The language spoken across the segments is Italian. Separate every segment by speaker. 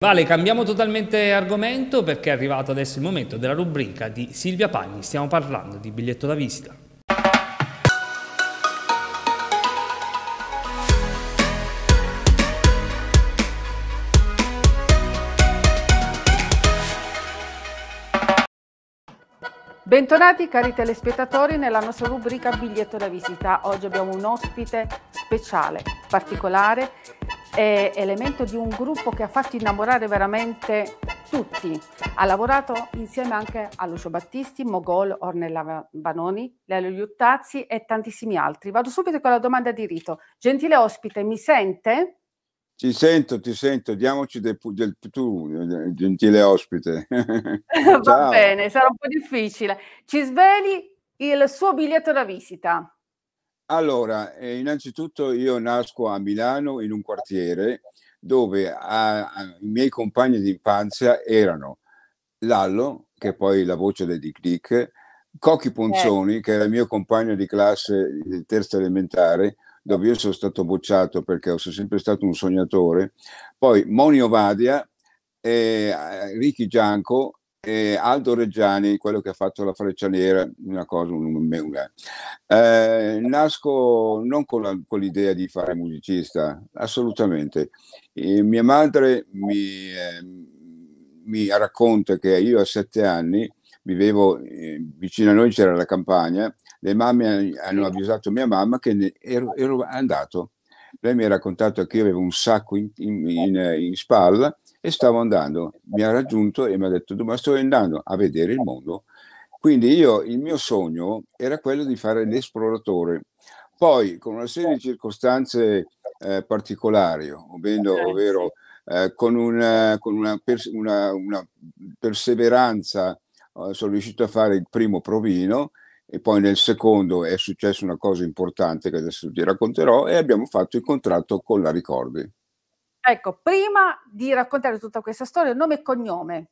Speaker 1: Vale, cambiamo totalmente argomento perché è arrivato adesso il momento della rubrica di Silvia Pagni, stiamo parlando di biglietto da visita. Bentornati cari telespettatori nella nostra rubrica Biglietto da visita. Oggi abbiamo un ospite speciale, particolare, è elemento di un gruppo che ha fatto innamorare veramente tutti. Ha lavorato insieme anche a Lucio Battisti, Mogol, Ornella Banoni, Lelio Liuttazzi e tantissimi altri. Vado subito con la domanda di rito. Gentile ospite, mi sente?
Speaker 2: Ti sento, ti sento, diamoci del, del tu, gentile ospite.
Speaker 1: Va bene, sarà un po' difficile. Ci sveli il suo biglietto da visita.
Speaker 2: Allora, eh, innanzitutto io nasco a Milano in un quartiere dove a, a, i miei compagni di infanzia erano Lallo, che è poi la voce del Dick Dick, Cocchi eh. Ponzoni, eh. che era il mio compagno di classe di eh, terza elementare, dove io sono stato bocciato perché sono sempre stato un sognatore, poi Monio Vadia, eh, Ricky Gianco, eh, Aldo Reggiani, quello che ha fatto la freccia nera, una cosa, un, un, eh. eh, nasco non con, la, con, l'idea di fare musicista, assolutamente. mia madre mi, eh, mi, racconta che io a sette anni vivevo eh, vicino a noi c'era la campagna le mamme hanno avvisato mia mamma che ero, ero, andato. Lei mi ha raccontato che io avevo un sacco in, in, in, in spalla e stavo andando. Mi ha raggiunto e mi ha detto, ma sto andando a vedere il mondo. Quindi io, il mio sogno era quello di fare l'esploratore. Poi, con una serie di certo. circostanze eh, particolari, eh, ovvero, ovvero eh, con, una, con una, pers- una, una perseveranza, sono riuscito a fare il primo provino e poi nel secondo è successa una cosa importante che adesso ti racconterò e abbiamo fatto il contratto con la Ricordi.
Speaker 1: Ecco, prima di raccontare tutta questa storia, nome e cognome.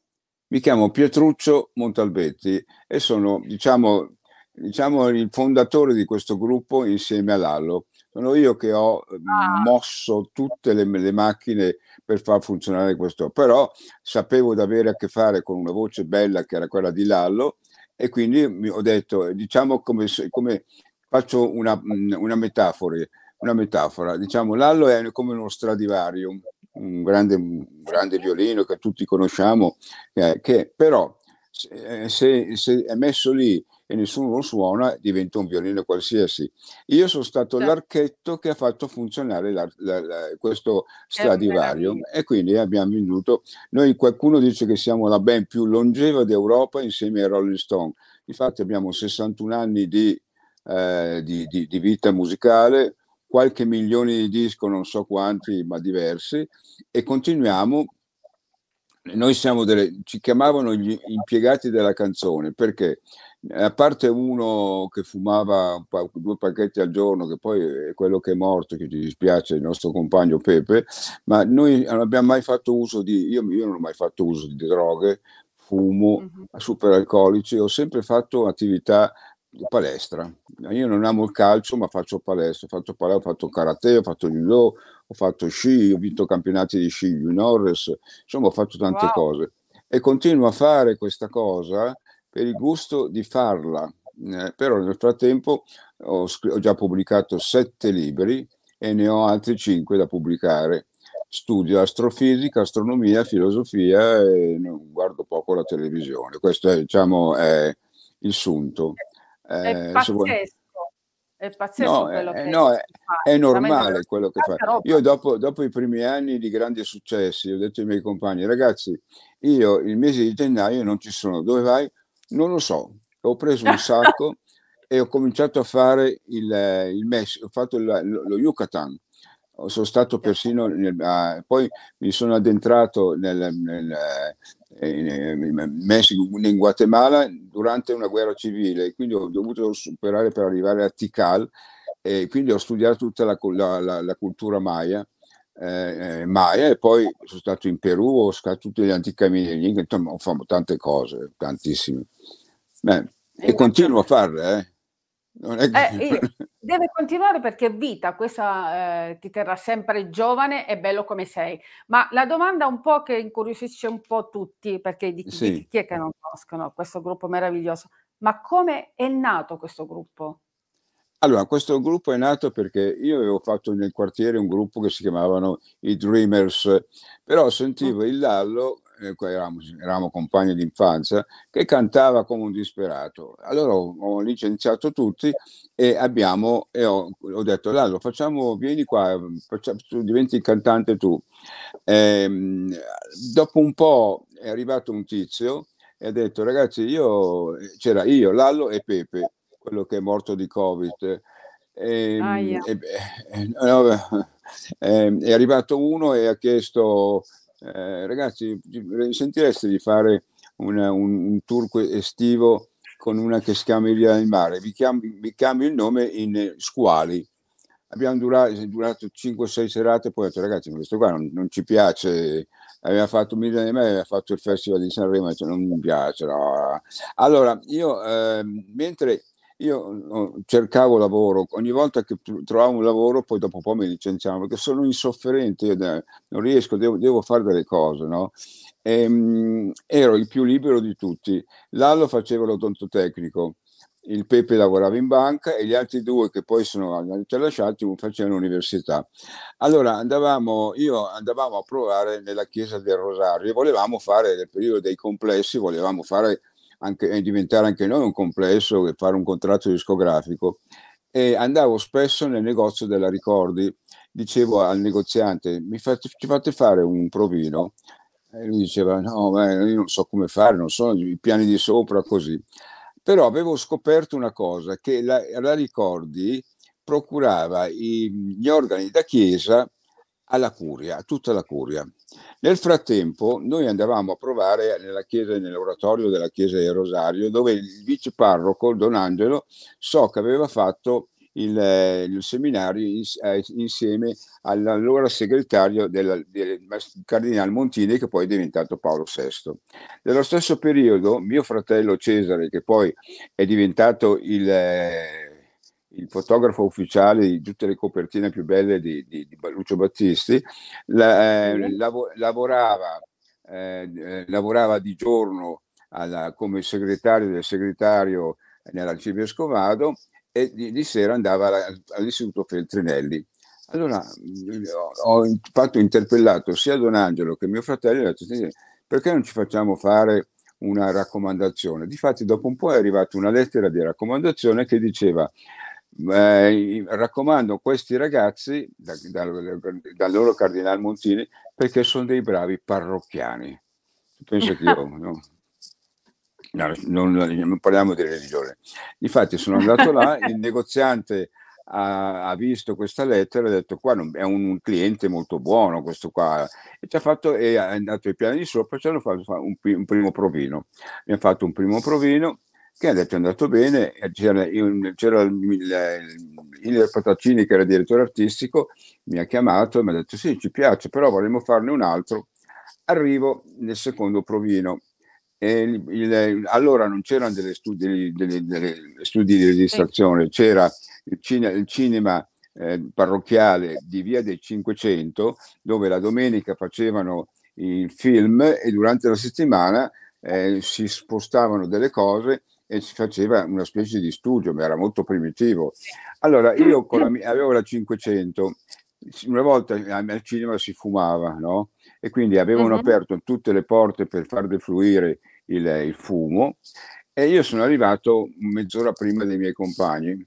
Speaker 2: Mi chiamo Pietruccio Montalbetti e sono, diciamo, diciamo il fondatore di questo gruppo insieme a Lallo. Sono io che ho ah. Mm, mosso tutte le, le macchine per far funzionare questo, però sapevo di avere a che fare con una voce bella che era quella di Lallo e quindi ho detto, diciamo come, come faccio una, mm, una, metafora, una metafora, diciamo Lallo è come uno stradivario, un grande, un grande violino che tutti conosciamo, eh, che però se, eh, se, è messo lì e nessuno lo suona, diventa un violino qualsiasi. Io sono stato certo. l'archetto che ha fatto funzionare la, la, la, questo Stradivarium e quindi abbiamo venduto. Noi qualcuno dice che siamo la band più longeva d'Europa insieme ai Rolling Stone. Infatti abbiamo 61 anni di, eh, di, di, di vita musicale, qualche milione di disco, non so quanti, ma diversi, e continuiamo noi siamo delle, ci chiamavano gli impiegati della canzone perché eh, a parte uno che fumava pa- due pacchetti al giorno, che poi è quello che è morto, che ci dispiace, il nostro compagno Pepe, ma noi non abbiamo mai fatto uso di, io, io non ho mai fatto uso di droghe, fumo, mm-hmm. superalcolici, ho sempre fatto attività palestra. Io non amo il calcio, ma faccio palestra, faccio palestra, ho fatto karate, ho fatto judo, ho fatto sci, ho vinto campionati di sci juniores, insomma ho fatto tante wow. cose e continuo a fare questa cosa per il gusto di farla. Eh, però nel frattempo ho, scr- ho già pubblicato sette libri e ne ho altri cinque da pubblicare. Studio astrofisica, astronomia, filosofia e guardo poco la televisione. Questo è, diciamo, è il sunto. Eh, è pazzesco.
Speaker 1: È pazzesco no, quello eh, che no, è, è normale
Speaker 2: quello che fa. Io dopo, dopo, i primi anni di grandi successi ho detto ai miei compagni, ragazzi, io il mese di gennaio non ci sono, dove vai? Non lo so. Ho preso un sacco e ho cominciato a fare il, eh, il Messico, ho fatto la, lo, lo Yucatan, sono stato persino nel, ah, poi mi sono addentrato nel, nel, eh, eh, in Messico, in Guatemala durante una guerra civile, quindi ho dovuto superare per arrivare a Tikal e quindi ho studiato tutta la, la, la, la cultura maya. Eh, eh, maya e poi sono stato in Perù, ho scavato tutti gli anticamini lì, insomma ho fatto tante cose, tantissime. Beh, e continuo a farle, eh. Non eh, Che... Eh,
Speaker 1: deve continuare perché vita, questa eh, ti terrà sempre giovane e bello come sei. Ma la domanda un po' che incuriosisce un po' tutti, perché di chi, sì. di chi è che non conoscono questo gruppo meraviglioso, ma come è nato questo gruppo?
Speaker 2: Allora, questo gruppo è nato perché io avevo fatto nel quartiere un gruppo che si chiamavano i Dreamers, però sentivo il Lallo eh, eravamo, eravamo compagni d'infanzia, che cantava come un disperato. Allora ho licenziato tutti e abbiamo, e ho, ho detto Lallo, facciamo, vieni qua, facciamo, tu diventi cantante tu. E, ehm, dopo un po' è arrivato un tizio e ha detto ragazzi io, c'era io, Lallo e Pepe, quello che è morto di Covid. Ehm, e, ah, yeah. no, ehm, è arrivato uno e ha chiesto eh, ragazzi, sentireste di fare una, un, un, tour estivo con una che si chiama Iria del Mare? Vi, chiam, vi cambio il nome in eh, Squali. Abbiamo durato, durato 5-6 serate, poi ho detto ragazzi, questo qua non, non ci piace, aveva fatto Miriam di me, aveva fatto il Festival di Sanremo, cioè non mi piace. No. Allora, io eh, mentre io cercavo lavoro, ogni volta che trovavo un lavoro poi dopo un po' mi licenziavo perché sono insofferente, io non riesco, devo, devo fare delle cose, no? E, ehm, ero il più libero di tutti. Lallo faceva l'odontotecnico, il Pepe lavorava in banca e gli altri due che poi sono lasciati facevano l'università. Allora andavamo, io andavamo a provare nella chiesa del Rosario e volevamo fare nel periodo dei complessi, volevamo fare anche, eh, diventare anche noi un complesso e fare un contratto discografico. E andavo spesso nel negozio della Ricordi, dicevo al negoziante, mi fate, ci fate fare un provino? E lui diceva, no, beh, io non so come fare, non so i piani di sopra, così. Però avevo scoperto una cosa, che la, la Ricordi procurava i, gli organi da chiesa alla curia, a tutta la curia. Nel frattempo noi andavamo a provare nella chiesa, nell'oratorio della chiesa del Rosario, dove il vice parroco Don Angelo so che aveva fatto il, eh, il seminario in, eh, insieme all'allora segretario della, del cardinale Montini, che poi è diventato Paolo VI. Nello stesso periodo mio fratello Cesare, che poi è diventato il... Eh, il fotografo ufficiale di tutte le copertine più belle di, di, di Lucio Battisti, la, eh, lav- lavorava, eh, eh, lavorava, di giorno alla, come segretario del segretario nell'arcivescovado e di, di sera andava alla, all'istituto Feltrinelli. Allora mm, ho, ho fatto interpellato sia Don Angelo che mio fratello e ho detto perché non ci facciamo fare una raccomandazione. Difatti dopo un po' è arrivata una lettera di raccomandazione che diceva eh, raccomando questi ragazzi dal da, da loro cardinale Montini perché sono dei bravi parrocchiani. Penso che io, no? No, non, non, parliamo di religione. Infatti sono andato là, il negoziante ha, ha visto questa lettera e ha detto qua non, è un, un, cliente molto buono questo qua. E ci ha fatto, è andato ai piani di sopra, ci hanno fatto un, un primo provino. Abbiamo fatto un primo provino che ha detto è andato bene, eh, c'era, il, c'era il, il, il Pataccini che era direttore artistico, mi ha chiamato e mi ha detto sì ci piace, però vorremmo farne un altro. Arrivo nel secondo provino. E il, allora non c'erano delle studi, delle, delle studi di registrazione, c'era il, cine, cinema eh, parrocchiale di Via del Cinquecento, dove la domenica facevano il film e durante la settimana eh, si spostavano delle cose e si faceva una specie di studio, ma era molto primitivo. Allora, io la mia, avevo la 500, una volta al cinema si fumava, no? E quindi avevano uh-huh. aperto tutte le porte per far defluire il, il fumo e io sono arrivato mezz'ora prima dei miei compagni.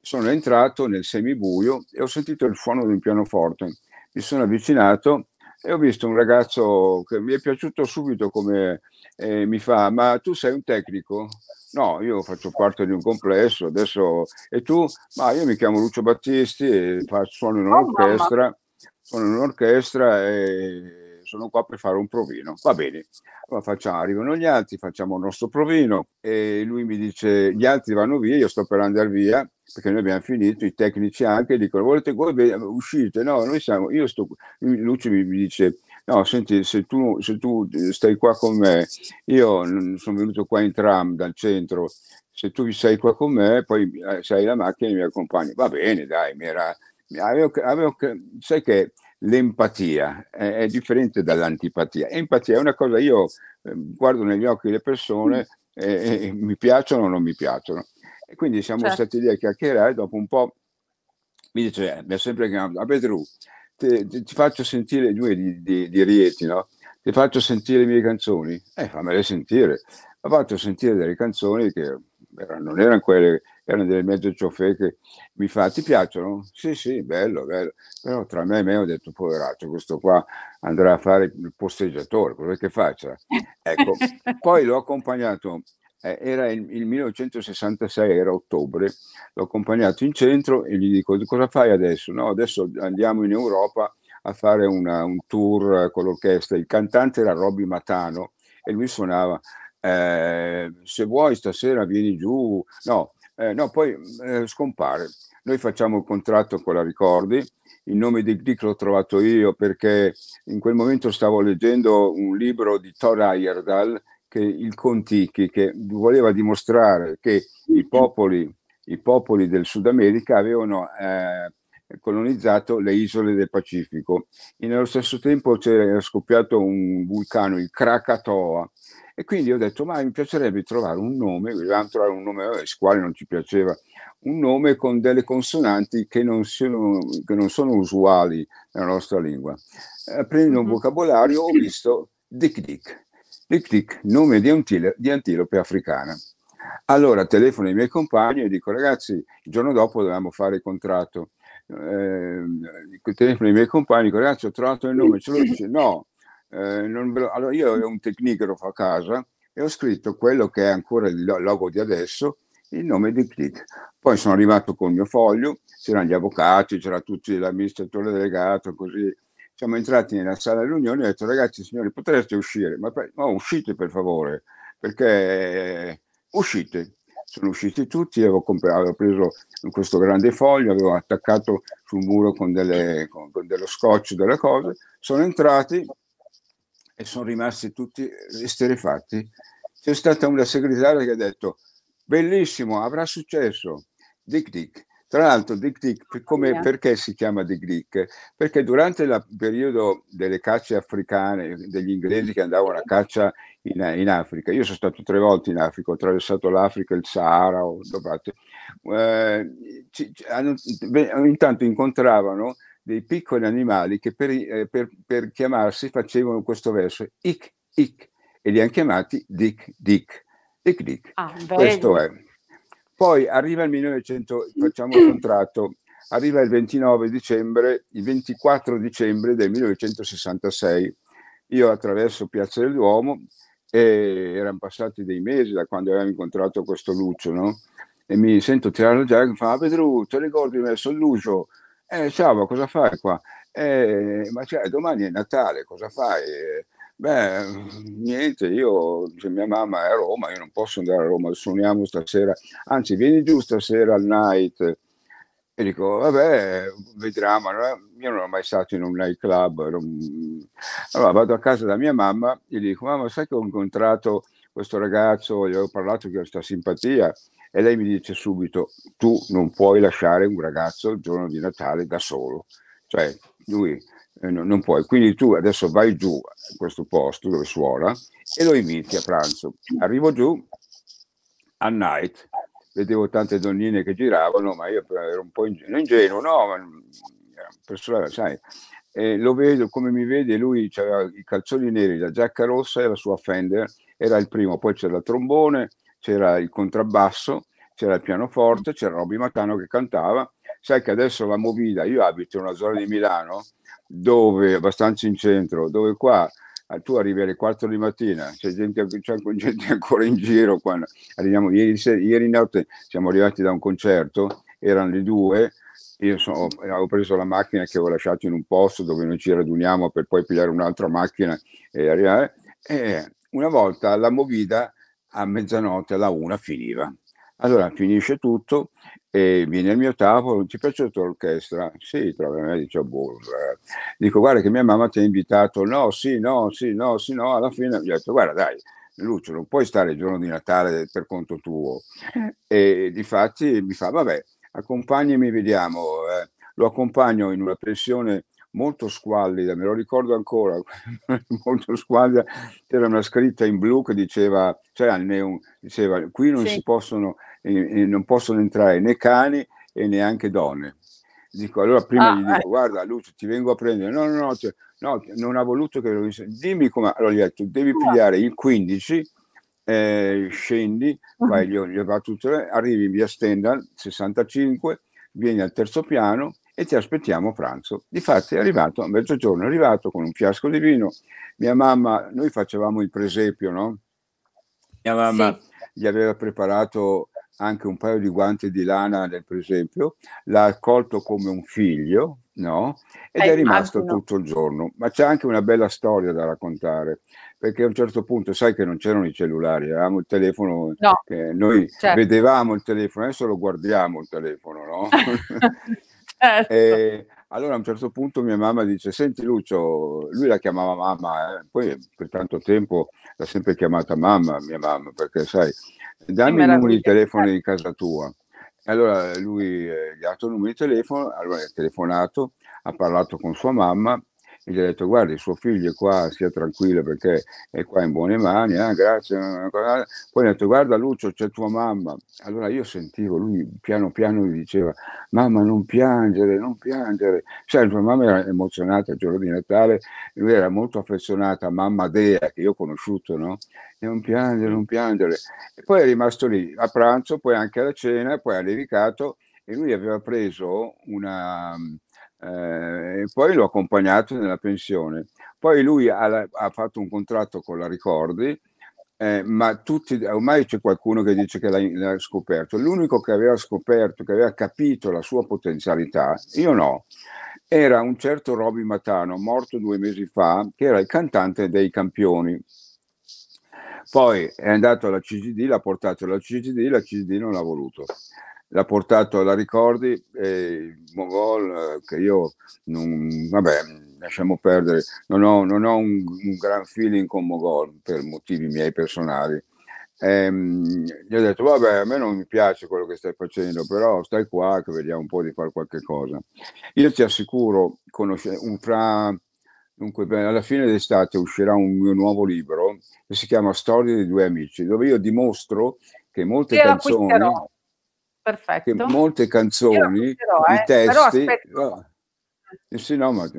Speaker 2: Sono entrato nel semibuio e ho sentito il suono di un pianoforte. Mi sono avvicinato e ho visto un ragazzo che mi è piaciuto subito come eh, mi fa, ma tu sei un tecnico? No, io faccio parte di un complesso, adesso e tu? Ma io mi chiamo Lucio Battisti, e faccio, suono in un'orchestra, oh, suono in un'orchestra e sono qua per fare un provino. Va bene, allora facciamo, arrivano gli altri, facciamo il nostro provino e lui mi dice gli altri vanno via, io sto per andare via perché noi abbiamo finito, i tecnici anche dicono volete voi uscite, no, noi siamo, io sto, Lucio mi, mi dice no, senti, se tu, se tu stai qua con me, io sono venuto qua in tram dal centro, se tu sei qua con me, poi eh, sai la macchina e mi accompagni, va bene, dai, mi era... Avevo, avevo, sai che l'empatia è, è differente dall'antipatia. Empatia è una cosa, io ehm, guardo negli occhi le persone mm. e, e mi piacciono o non mi piacciono. E quindi siamo certo. stati lì a chiacchierare, dopo un po' mi dice, eh, mi ha sempre chiamato, a ah, Pedro, ti, faccio sentire, lui di, di, di Rieti, no? Ti faccio sentire le mie canzoni? Eh, fammele sentire. Ha fatto sentire delle canzoni che eh, non erano quelle Che, una delle mezze che mi fa, ti piacciono? Sì, sì, bello, bello. Però tra me e me ho detto, poveraccio, questo qua andrà a fare il posteggiatore, cosa che faccia? Ecco, poi l'ho accompagnato, eh, era il, il 1966, era ottobre, l'ho accompagnato in centro e gli dico, cosa fai adesso? No, adesso andiamo in Europa a fare una, un tour con l'orchestra. Il cantante era Robby Matano e lui suonava. Eh, se vuoi stasera vieni giù, no, eh, no, poi eh, scompare. Noi facciamo un contratto con la Ricordi, il nome di Dick l'ho trovato io perché in quel momento stavo leggendo un libro di Thor Heyerdahl, che il Contichi, che voleva dimostrare che i popoli, i popoli del Sud America avevano eh, colonizzato le isole del Pacifico. E nello stesso tempo c'era scoppiato un vulcano, il Krakatoa, e quindi ho detto, ma mi piacerebbe trovare un nome, volevamo trovare un nome, quale non ci piaceva, un nome con delle consonanti che non sono, che non sono usuali nella nostra lingua. Eh, prendendo un vocabolario ho visto Dick Dick. Dick Dick, nome di, antilo- di antilope africana. Allora telefono ai miei compagni e dico ragazzi, il giorno dopo dovevamo fare il contratto. Eh, telefono ai miei compagni, dico ragazzi ho trovato il nome, ce lo dice no, eh, lo, allora io ho un tecnigrafo a casa e ho scritto quello che è ancora il logo di adesso, il nome di Click. Poi sono arrivato col mio foglio, c'erano gli avvocati, c'era tutti l'amministratore delegato, così siamo entrati nella sala dell'Unione e ho detto ragazzi signori potreste uscire, ma, ma uscite per favore, perché eh, uscite. Sono usciti tutti, avevo, comp- avevo preso questo grande foglio, avevo attaccato sul muro con, delle, con dello scotch, delle cose, sono entrati, e sono rimasti tutti esterefatti. C'è stata una segretaria che ha detto bellissimo, avrà successo, Dick Dick. Tra l'altro Dick Dick, come, yeah. perché si chiama Dick Dick? Perché durante il periodo delle cacce africane, degli inglesi che andavano a caccia in, in, Africa, io sono stato tre volte in Africa, ho attraversato l'Africa, il Sahara, ho, dove, eh, ci, hanno, beh, intanto incontravano dei piccoli animali che per, eh, per, per chiamarsi facevano questo verso, ic, ic, e li hanno chiamati dic, dic, dic, dic.
Speaker 1: Ah, questo è.
Speaker 2: Poi arriva il 1900, facciamo il contratto, arriva il 29 dicembre, il 24 dicembre del 1966. Io attraverso Piazza del Duomo e erano passati dei mesi da quando avevamo incontrato questo Lucio, no? E mi sento tirare la giacca e mi fa, ah, Pedro, ti ricordi messo il Lucio? eh, ciao, ma cosa fai qua? Eh, ma cioè, domani è Natale, cosa fai? beh, niente, io, cioè, mia mamma è a Roma, io non posso andare a Roma, suoniamo stasera, anzi vieni giù stasera al night. E dico, vabbè, vediamo, io non ho mai stato in un nightclub. Non... Allora vado a casa da mia mamma e dico, mamma, sai che ho incontrato questo ragazzo, gli ho parlato di questa simpatia, e lei mi dice subito, tu non puoi lasciare un ragazzo il giorno di Natale da solo, cioè lui eh, non puoi. Quindi tu adesso vai giù a questo posto dove suona e lo inviti a pranzo. Arrivo giù, a night, vedevo tante donnine che giravano, ma io ero un po' ingenuo, ingenuo no, ma mm, persona, sai, eh, lo vedo come mi vede, lui aveva i calzoni neri, la giacca rossa e la sua Fender, era il primo, poi c'era il trombone, c'era il contrabbasso, c'era il pianoforte, mm. c'era Robby Matano che cantava. Sai che adesso la movida, io abito in una zona di Milano dove, abbastanza in centro, dove qua ah, tu arrivi alle 4 di mattina, c'è gente, c'è gente ancora in giro. Quando arriviamo, ieri, ieri notte siamo arrivati da un concerto, erano le 2. io sono, avevo preso la macchina che avevo lasciato in un posto dove noi ci raduniamo per poi pigliare un'altra macchina e arrivare. E una volta la Movida a mezzanotte alla una finiva. Allora finisce tutto e viene al mio tavolo, ti è piaciuta l'orchestra? Sì, trova me, dice, boh, eh". dico guarda che mia mamma ti ha invitato, no, sì, no, sì, no, sì, no, alla fine gli ho detto guarda dai, Lucio non puoi stare il giorno di Natale per conto tuo. E difatti mi fa, vabbè, accompagnami, vediamo, eh, lo accompagno in una pensione molto squallida, me lo ricordo ancora, molto squallida, c'era una scritta in blu che diceva, c'era il neon, diceva qui non, sì. si possono, eh, non possono entrare né cani e neanche donne. Dico, allora prima ah, gli dico, eh. guarda Lucio, ti vengo a prendere. No, no, no, cioè, no non ha voluto che lo dicessi. Dimmi come, allora gli ho detto, devi no. pigliare il 15, eh, scendi, vai, gli, mhm. gli va tutto, arrivi in via Stendhal 65, vieni al terzo piano, e ti aspettiamo a pranzo. Difatti è arrivato a mezzogiorno, è arrivato con un fiasco di vino. Mia mamma, noi facevamo il presepio, no? Mia mamma sì. gli aveva preparato anche un paio di guanti di lana nel presepio, l'ha accolto come un figlio, no? Ed eh, è rimasto immagino. tutto il giorno. Ma c'è anche una bella storia da raccontare, perché a un certo punto sai che non c'erano i cellulari, avevamo il telefono, no. noi certo. vedevamo il telefono, adesso lo guardiamo il telefono, no? Certo. E allora a un certo punto mia mamma dice, senti Lucio, lui la chiamava mamma, eh. poi per tanto tempo l'ha sempre chiamata mamma, mia mamma, perché sai, dammi il numero di telefono di certo. casa tua. E allora lui eh, gli ha dato il numero di telefono, allora ha telefonato, ha parlato con sua mamma e gli ha detto guardi suo figlio è qua, sia tranquillo perché è qua in buone mani, ah, grazie. Ah, ah, ah. Poi ha detto guarda Lucio c'è tua mamma. Allora io sentivo lui piano piano gli diceva mamma non piangere, non piangere. la sua mamma era emozionata il giorno di Natale, lui era molto affezionata mamma Dea che io ho conosciuto, no? non piangere, non piangere. E poi è rimasto lì a pranzo, poi anche alla cena, poi ha levicato e lui aveva preso una, eh, e poi l'ho accompagnato nella pensione. Poi lui ha, ha fatto un contratto con la Ricordi, eh, ma tutti, ormai c'è qualcuno che dice che l'ha, l'ha, scoperto. L'unico che aveva scoperto, che aveva capito la sua potenzialità, io no, era un certo Roby Matano, morto due mesi fa, che era il cantante dei campioni. Poi è andato alla CGD, l'ha portato alla CGD, la CGD non l'ha voluto l'ha portato alla Ricordi, e il Mongol, eh, che io, non, vabbè, lasciamo perdere, non ho, non ho un, un, gran feeling con Mogol per motivi miei personali. Eh, gli ho detto, vabbè, a me non mi piace quello che stai facendo, però stai qua che vediamo un po' di fare qualche cosa. Io ti assicuro, conosce, un, fra, dunque, alla fine d'estate uscirà un mio nuovo libro che si chiama Storie di due amici, dove io dimostro che molte Io canzoni... Acquisterò perfetto. Che molte canzoni, però, i eh, testi, oh, sì, no, ma,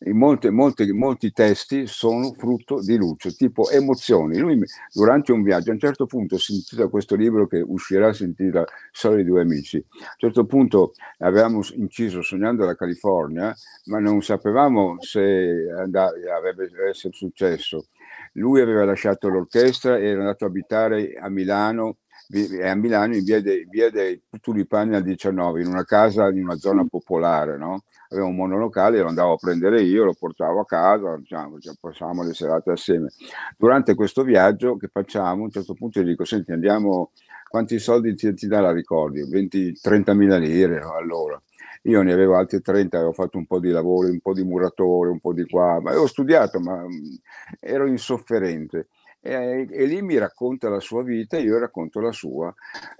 Speaker 2: eh, molte, molte, molti testi sono frutto di Lucio, tipo emozioni. Lui durante un viaggio, a un certo punto, si intitola questo libro che uscirà, si intitola Solo due amici. A un certo punto avevamo inciso Sognando la California, ma non sapevamo se andav- avrebbe essere successo. Lui aveva lasciato l'orchestra e era andato a abitare a Milano è a Milano in via dei, via dei Tulipani al 19, in una casa in una zona mm. popolare, no? Avevo un monolocale, lo andavo a prendere io, lo portavo a casa, diciamo, passavamo le serate assieme. Durante questo viaggio che facciamo, a un certo punto gli dico, senti, andiamo, quanti soldi ti, ti dà la ricordi? 20, 30 mila lire allora. Io ne avevo altri 30, avevo fatto un po' di lavoro, un po' di muratore, un po' di qua, ma avevo studiato, ma mm, ero insofferente e, e, lì mi racconta la sua vita e io racconto la sua.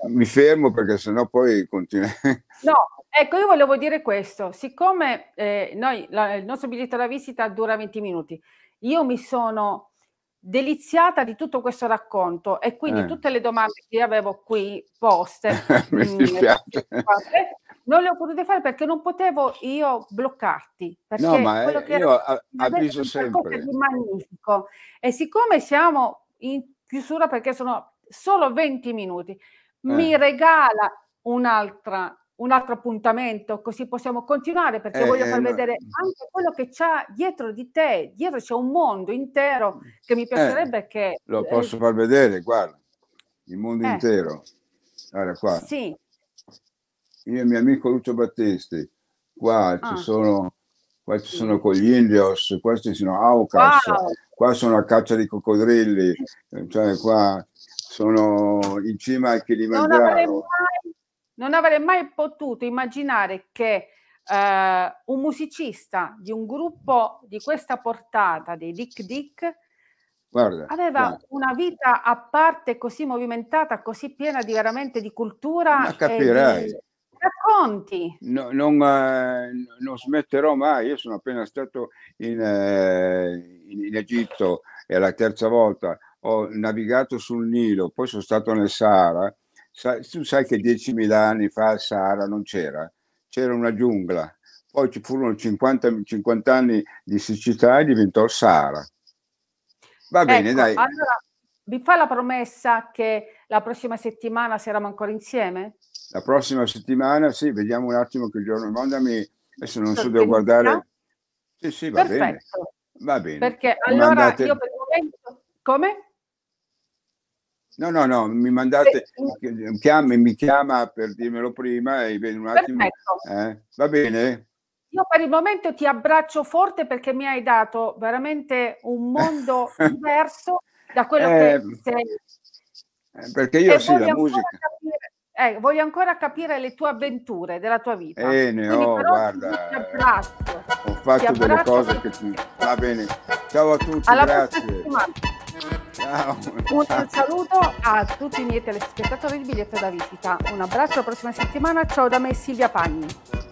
Speaker 2: Mi fermo perché sennò poi continua.
Speaker 1: No, ecco, io volevo dire questo, siccome eh, noi, la, il nostro biglietto da visita dura 20 minuti, io mi sono deliziata di tutto questo racconto e quindi eh. tutte le domande che avevo qui poste. mi mm, dispiace. Mh, Non le ho potute fare perché non potevo io bloccarti. No, ma eh, quello che io era, avviso sempre. Di magnifico. E siccome siamo in chiusura perché sono solo 20 minuti, eh. mi regala un'altra un altro appuntamento così possiamo continuare perché eh, voglio far eh, vedere anche quello che c'è dietro di te, dietro c'è un mondo intero che mi eh, piacerebbe eh, che... Lo posso
Speaker 2: far vedere, guarda, il mondo intero. Guarda qua. Sì, io e mio amico Lucio Battisti, qua ah. ci sono, qua ci sono con gli indios, qua sono Aucas, wow. qua sono a caccia di coccodrilli, eh, cioè qua sono in cima al Kilimangiaro. Non
Speaker 1: non avrei mai potuto immaginare che eh, un musicista di un gruppo di questa portata, dei Dick Dick,
Speaker 2: Guarda, aveva guarda.
Speaker 1: una vita a parte così movimentata, così piena di veramente di cultura. Ma capirai, di racconti.
Speaker 2: No, non, eh, non, smetterò mai, io sono appena stato in, eh, in, in Egitto, è la terza volta, ho navigato sul Nilo, poi sono stato nel Sahara. Sa, tu sai che 10.000 anni fa il Sahara non c'era, c'era una giungla. Poi ci furono 50, 50 anni di siccità e diventò il Sahara. Va bene, ecco, dai. Allora,
Speaker 1: vi fa la promessa che la prossima settimana saremo ancora insieme?
Speaker 2: la prossima settimana, sì, vediamo un attimo che giorno, mandami, adesso non so, devo guardare. Sì, sì, va Perfetto. bene. Va bene. Perché allora mandate... io per
Speaker 1: il momento... Come?
Speaker 2: No, no, no, mi mandate, mi chiama, mi chiama per dirmelo prima e vedi un attimo. Eh? Va bene?
Speaker 1: Io per il momento ti abbraccio forte perché mi hai dato veramente un mondo diverso da quello eh, che sei.
Speaker 2: Eh, perché io e sì, la musica.
Speaker 1: Capire eh, voglio ancora capire le tue avventure della tua vita. Eh, ne ho, guarda. Ti abbraccio.
Speaker 2: Ho fatto abbraccio delle cose che tu... Va bene. Ciao a tutti, Alla grazie. Ciao. Un
Speaker 1: saluto a tutti i miei telespettatori di Biglietto da Visita. Un abbraccio, alla prossima settimana. Ciao da me Silvia Pagni.